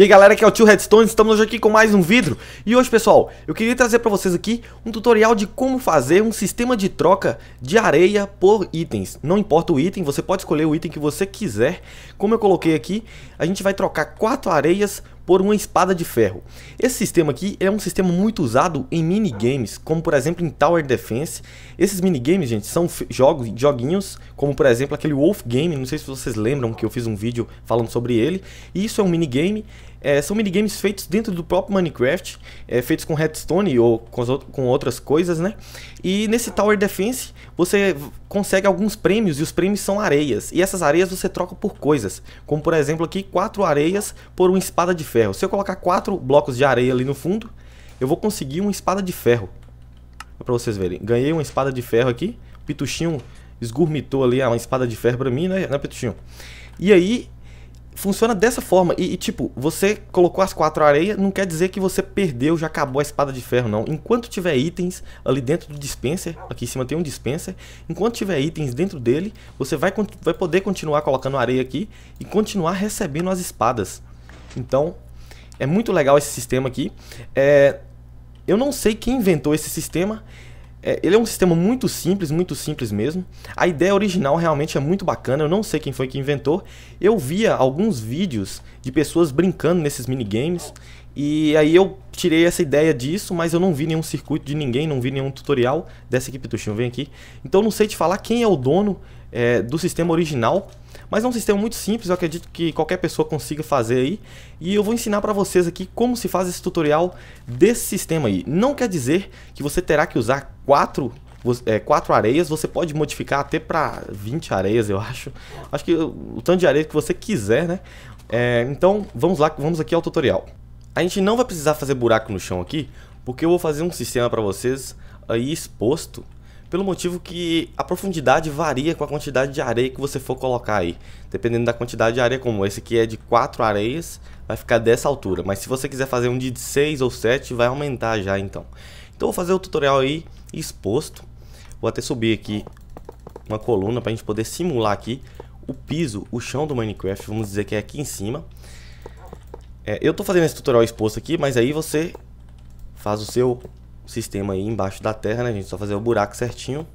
E aí galera, aqui é o Tio Redstone, estamos hoje aqui com mais um vidro E hoje pessoal, eu queria trazer para vocês aqui um tutorial de como fazer um sistema de troca de areia por itens Não importa o item, você pode escolher o item que você quiser Como eu coloquei aqui, a gente vai trocar quatro areias por uma espada de ferro. Esse sistema aqui é um sistema muito usado em minigames, como por exemplo em Tower Defense. Esses minigames, gente, são jogos, joguinhos, como por exemplo aquele Wolf Game, não sei se vocês lembram que eu fiz um vídeo falando sobre ele. E isso é um minigame é, são minigames feitos dentro do próprio Minecraft, é, feitos com redstone ou com, com, outras coisas, né? E nesse Tower Defense você consegue alguns prêmios e os prêmios são areias. E essas areias você troca por coisas, como por exemplo aqui quatro areias por uma espada de ferro. Se eu colocar quatro blocos de areia ali no fundo, eu vou conseguir uma espada de ferro. pra vocês verem, ganhei uma espada de ferro aqui, Pituchinho esgurmitou ali ah, uma espada de ferro pra mim, né, né Pituchinho? E aí funciona dessa forma. E, e, tipo, você colocou as quatro areias, não quer dizer que você perdeu, já acabou a espada de ferro, não. Enquanto tiver itens ali dentro do dispenser, aqui em cima tem um dispenser, enquanto tiver itens dentro dele, você vai, vai poder continuar colocando areia aqui e continuar recebendo as espadas. Então, é muito legal esse sistema aqui. É, eu não sei quem inventou esse sistema, é, ele é um sistema muito simples, muito simples mesmo. A ideia original realmente é muito bacana, eu não sei quem foi que inventou. Eu via alguns vídeos de pessoas brincando nesses minigames. E aí eu tirei essa ideia disso, mas eu não vi nenhum circuito de ninguém, não vi nenhum tutorial dessa equipe do Chum, vem aqui. Então não sei te falar quem é o dono é, do sistema original. Mas é um sistema muito simples, eu acredito que qualquer pessoa consiga fazer aí. E eu vou ensinar para vocês aqui como se faz esse tutorial desse sistema aí. Não quer dizer que você terá que usar quatro é, quatro areias, você pode modificar até para 20 areias, eu acho. Acho que o tanto de areia que você quiser, né? É, então, vamos lá, vamos aqui ao tutorial. A gente não vai precisar fazer buraco no chão aqui, porque eu vou fazer um sistema para vocês aí exposto pelo motivo que a profundidade varia com a quantidade de areia que você for colocar aí. Dependendo da quantidade de areia, como esse aqui é de 4 areias, vai ficar dessa altura. Mas se você quiser fazer um de 6 ou 7, vai aumentar já então. Então vou fazer o tutorial aí exposto. Vou até subir aqui uma coluna para a gente poder simular aqui o piso, o chão do Minecraft, vamos dizer que é aqui em cima. É, eu estou fazendo esse tutorial exposto aqui, mas aí você faz o seu sistema aí embaixo da terra, né, gente? Só fazer o buraco certinho.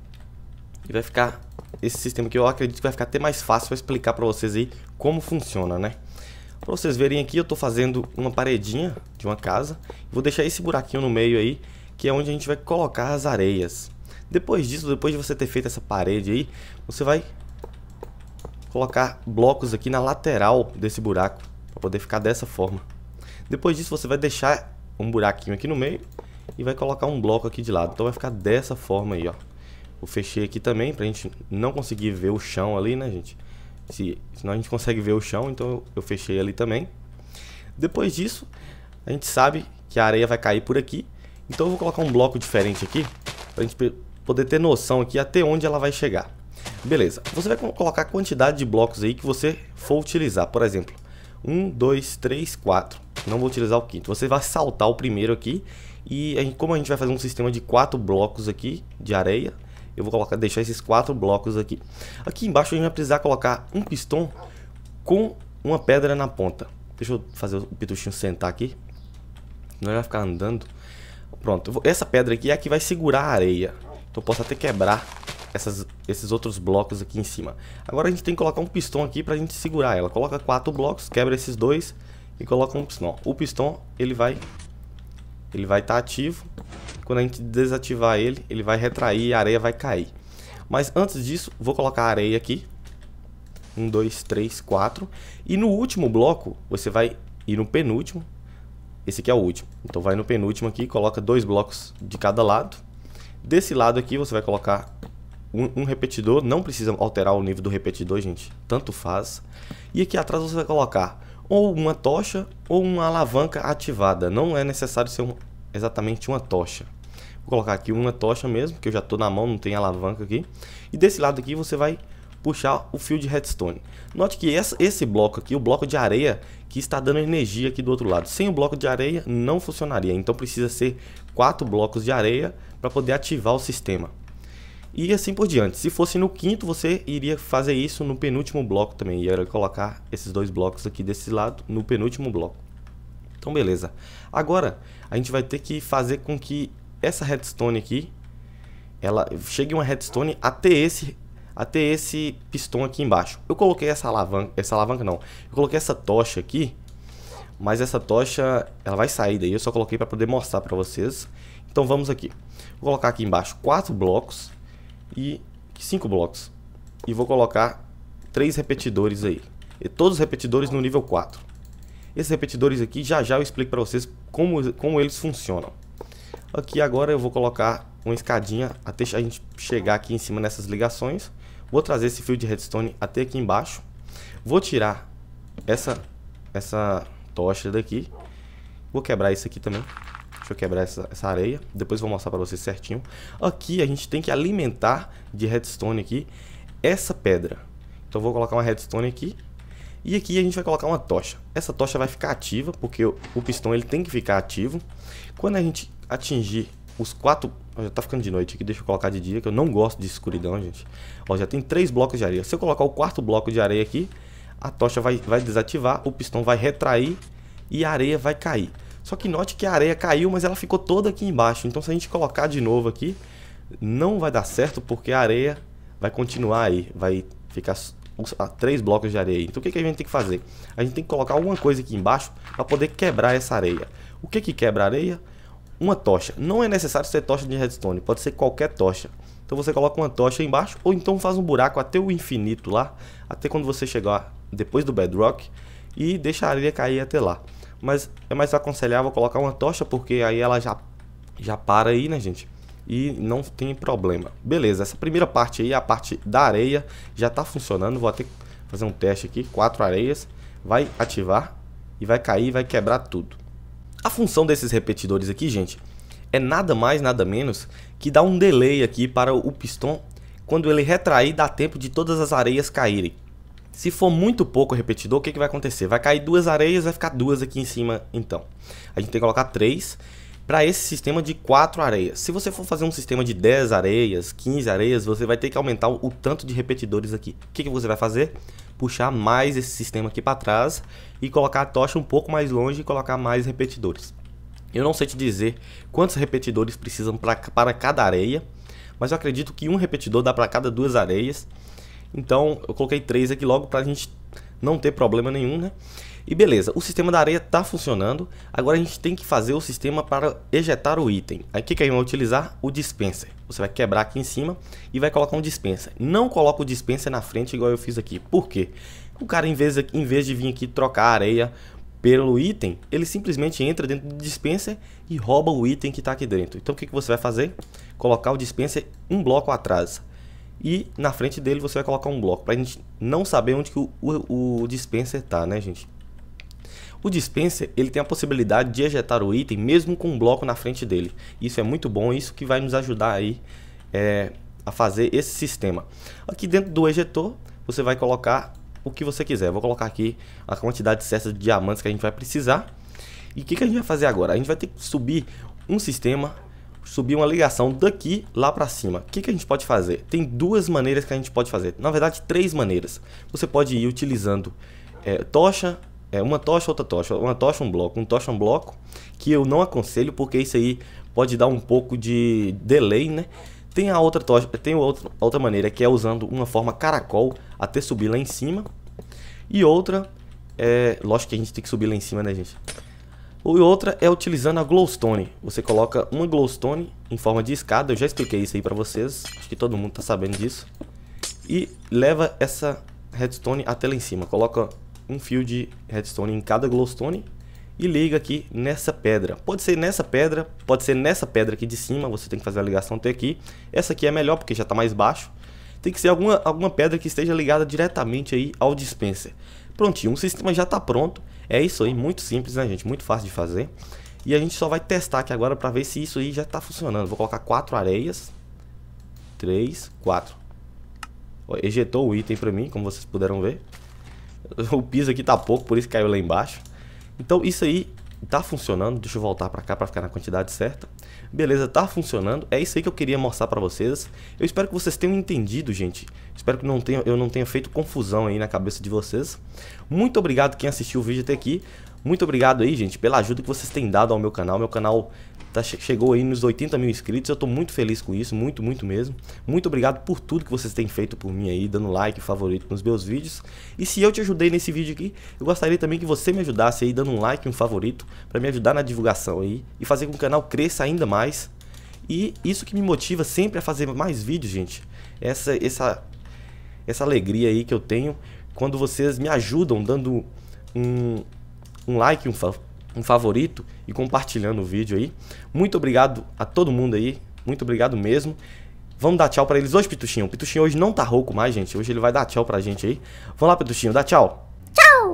E vai ficar esse sistema que eu acredito que vai ficar até mais fácil para explicar para vocês aí como funciona, né? Para vocês verem aqui, eu estou fazendo uma paredinha de uma casa. Vou deixar esse buraquinho no meio aí, que é onde a gente vai colocar as areias. Depois disso, depois de você ter feito essa parede aí, você vai colocar blocos aqui na lateral desse buraco, para poder ficar dessa forma. Depois disso, você vai deixar um buraquinho aqui no meio e vai colocar um bloco aqui de lado. Então vai ficar dessa forma aí, ó. Eu fechei aqui também pra gente não conseguir ver o chão ali, né, gente? Se, senão a gente consegue ver o chão, então eu, eu fechei ali também. Depois disso, a gente sabe que a areia vai cair por aqui. Então eu vou colocar um bloco diferente aqui, pra gente poder ter noção aqui até onde ela vai chegar. Beleza, você vai colocar a quantidade de blocos aí que você for utilizar. Por exemplo, um, dois, três, quatro. Não vou utilizar o quinto. Você vai saltar o primeiro aqui e a gente, como a gente vai fazer um sistema de quatro blocos aqui de areia, eu vou colocar, deixar esses quatro blocos aqui. Aqui embaixo a gente vai precisar colocar um pistão com uma pedra na ponta. Deixa eu fazer o pituchinho sentar aqui. Não vai ficar andando. Pronto, vou, essa pedra aqui é a que vai segurar a areia. Então eu posso até quebrar essas, esses outros blocos aqui em cima. Agora a gente tem que colocar um pistão aqui pra gente segurar ela. Coloca quatro blocos, quebra esses dois e coloca um pistão. O pistão, ele vai ele vai estar tá ativo. Quando a gente desativar ele, ele vai retrair e a areia vai cair. Mas antes disso, vou colocar a areia aqui. 1, 2, 3, 4. E no último bloco, você vai ir no penúltimo. Esse aqui é o último. Então vai no penúltimo aqui, coloca dois blocos de cada lado. Desse lado aqui, você vai colocar um, um repetidor. Não precisa alterar o nível do repetidor, gente. Tanto faz. E aqui atrás você vai colocar ou uma tocha ou uma alavanca ativada. Não é necessário ser um, exatamente uma tocha. Vou colocar aqui uma tocha mesmo, que eu já estou na mão, não tem alavanca aqui. E desse lado aqui você vai puxar o fio de redstone. Note que essa, esse bloco aqui, o bloco de areia, que está dando energia aqui do outro lado. Sem o bloco de areia não funcionaria, então precisa ser quatro blocos de areia para poder ativar o sistema e assim por diante. Se fosse no quinto, você iria fazer isso no penúltimo bloco também, ia colocar esses dois blocos aqui desse lado no penúltimo bloco. Então beleza. Agora, a gente vai ter que fazer com que essa redstone aqui, ela chegue uma redstone até esse até esse pistão aqui embaixo. Eu coloquei essa alavanca, essa alavanca não. Eu coloquei essa tocha aqui, mas essa tocha, ela vai sair daí. Eu só coloquei para poder mostrar para vocês. Então vamos aqui. Vou colocar aqui embaixo quatro blocos e cinco blocos. E vou colocar três repetidores aí. E todos os repetidores no nível 4. Esses repetidores aqui, já já eu explico para vocês como, como eles funcionam. Aqui agora eu vou colocar uma escadinha até a gente chegar aqui em cima nessas ligações. Vou trazer esse fio de redstone até aqui embaixo. Vou tirar essa, essa tocha daqui. Vou quebrar isso aqui também. Deixa eu quebrar essa, essa areia. Depois vou mostrar para vocês certinho. Aqui a gente tem que alimentar de redstone aqui essa pedra. Então vou colocar uma redstone aqui. E aqui a gente vai colocar uma tocha. Essa tocha vai ficar ativa, porque o, o pistão ele tem que ficar ativo. Quando a gente atingir os quatro... Ó, já tá ficando de noite aqui, deixa eu colocar de dia, que eu não gosto de escuridão, gente. Ó, já tem três blocos de areia. Se eu colocar o quarto bloco de areia aqui, a tocha vai, vai desativar, o pistão vai retrair e a areia vai cair. Só que note que a areia caiu, mas ela ficou toda aqui embaixo. Então se a gente colocar de novo aqui, não vai dar certo porque a areia vai continuar aí. Vai ficar a ah, três blocos de areia. Então o que, que a gente tem que fazer? A gente tem que colocar alguma coisa aqui embaixo para poder quebrar essa areia. O que, que quebra areia? Uma tocha. Não é necessário ser tocha de redstone, pode ser qualquer tocha. Então você coloca uma tocha embaixo ou então faz um buraco até o infinito lá, até quando você chegar depois do bedrock e deixa a areia cair até lá. Mas é mais aconselhável colocar uma tocha, porque aí ela já, já para aí, né, gente? E não tem problema. Beleza, essa primeira parte aí, a parte da areia, já tá funcionando. Vou até fazer um teste aqui, quatro areias. Vai ativar e vai cair, vai quebrar tudo. A função desses repetidores aqui, gente, é nada mais, nada menos que dar um delay aqui para o pistão. Quando ele retrair, dá tempo de todas as areias caírem. Se for muito pouco repetidor, o que, que vai acontecer? Vai cair duas areias, vai ficar duas aqui em cima, então. A gente tem que colocar três para esse sistema de quatro areias. Se você for fazer um sistema de 10 areias, 15 areias, você vai ter que aumentar o, tanto de repetidores aqui. O que, que você vai fazer? Puxar mais esse sistema aqui para trás e colocar a tocha um pouco mais longe e colocar mais repetidores. Eu não sei te dizer quantos repetidores precisam para cada areia, mas eu acredito que um repetidor dá para cada duas areias. Então eu coloquei três aqui logo para a gente não ter problema nenhum, né? E beleza, o sistema da areia está funcionando. Agora a gente tem que fazer o sistema para ejetar o item. Aqui que a gente vai utilizar o dispenser. Você vai quebrar aqui em cima e vai colocar um dispenser. Não coloca o dispenser na frente igual eu fiz aqui. Por quê? O cara em vez, em vez de vir aqui trocar a areia pelo item, ele simplesmente entra dentro do dispenser e rouba o item que está aqui dentro. Então o que, que você vai fazer? Colocar o dispenser um bloco atrás. E na frente dele você vai colocar um bloco, para a gente não saber onde que o, o, o dispenser está, né gente? O dispenser ele tem a possibilidade de ejetar o item mesmo com um bloco na frente dele. Isso é muito bom, isso que vai nos ajudar aí é, a fazer esse sistema. Aqui dentro do ejetor você vai colocar o que você quiser. vou colocar aqui a quantidade certa de diamantes que a gente vai precisar. E o que, que a gente vai fazer agora? A gente vai ter que subir um sistema subir uma ligação daqui lá para cima. O que, que a gente pode fazer? Tem duas maneiras que a gente pode fazer. Na verdade, três maneiras. Você pode ir utilizando é, tocha, é, uma tocha, outra tocha, uma tocha, um bloco, um tocha, um bloco, que eu não aconselho porque isso aí pode dar um pouco de delay, né? Tem a outra tocha, tem outra, outra maneira que é usando uma forma caracol até subir lá em cima. E outra, é, lógico que a gente tem que subir lá em cima, né, gente? Ou outra é utilizando a glowstone. Você coloca uma glowstone em forma de escada, eu já expliquei isso aí para vocês, acho que todo mundo tá sabendo disso. E leva essa redstone até lá em cima, coloca um fio de redstone em cada glowstone e liga aqui nessa pedra. Pode ser nessa pedra, pode ser nessa pedra aqui de cima, você tem que fazer a ligação até aqui. Essa aqui é melhor porque já está mais baixo. Tem que ser alguma, alguma pedra que esteja ligada diretamente aí ao dispenser. Prontinho, o sistema já está pronto. É isso aí, muito simples, né, gente? Muito fácil de fazer. E a gente só vai testar aqui agora para ver se isso aí já está funcionando. Vou colocar quatro areias. Três, quatro. ejetou o item para mim, como vocês puderam ver. O piso aqui tá pouco, por isso caiu lá embaixo. Então isso aí tá funcionando, deixa eu voltar para cá para ficar na quantidade certa. Beleza, tá funcionando. É isso aí que eu queria mostrar para vocês. Eu espero que vocês tenham entendido, gente. Espero que não tenha, eu não tenha feito confusão aí na cabeça de vocês. Muito obrigado quem assistiu o vídeo até aqui. Muito obrigado aí, gente, pela ajuda que vocês têm dado ao meu canal. Meu canal tá, chegou aí nos 80 mil inscritos. Eu estou muito feliz com isso, muito, muito mesmo. Muito obrigado por tudo que vocês têm feito por mim aí, dando like, favorito nos meus vídeos. E se eu te ajudei nesse vídeo aqui, eu gostaria também que você me ajudasse aí, dando um like, um favorito, para me ajudar na divulgação aí e fazer com que o canal cresça ainda mais. E isso que me motiva sempre a fazer mais vídeos, gente. Essa, essa, essa alegria aí que eu tenho quando vocês me ajudam dando um, um like, um, favorito um favorito e compartilhando o vídeo aí. Muito obrigado a todo mundo aí. Muito obrigado mesmo. Vamos dar tchau para eles hoje, Pituxinho. O Pituxinho hoje não tá rouco mais, gente. Hoje ele vai dar tchau pra gente aí. Vamos lá, Pituxinho, dá tchau. Tchau!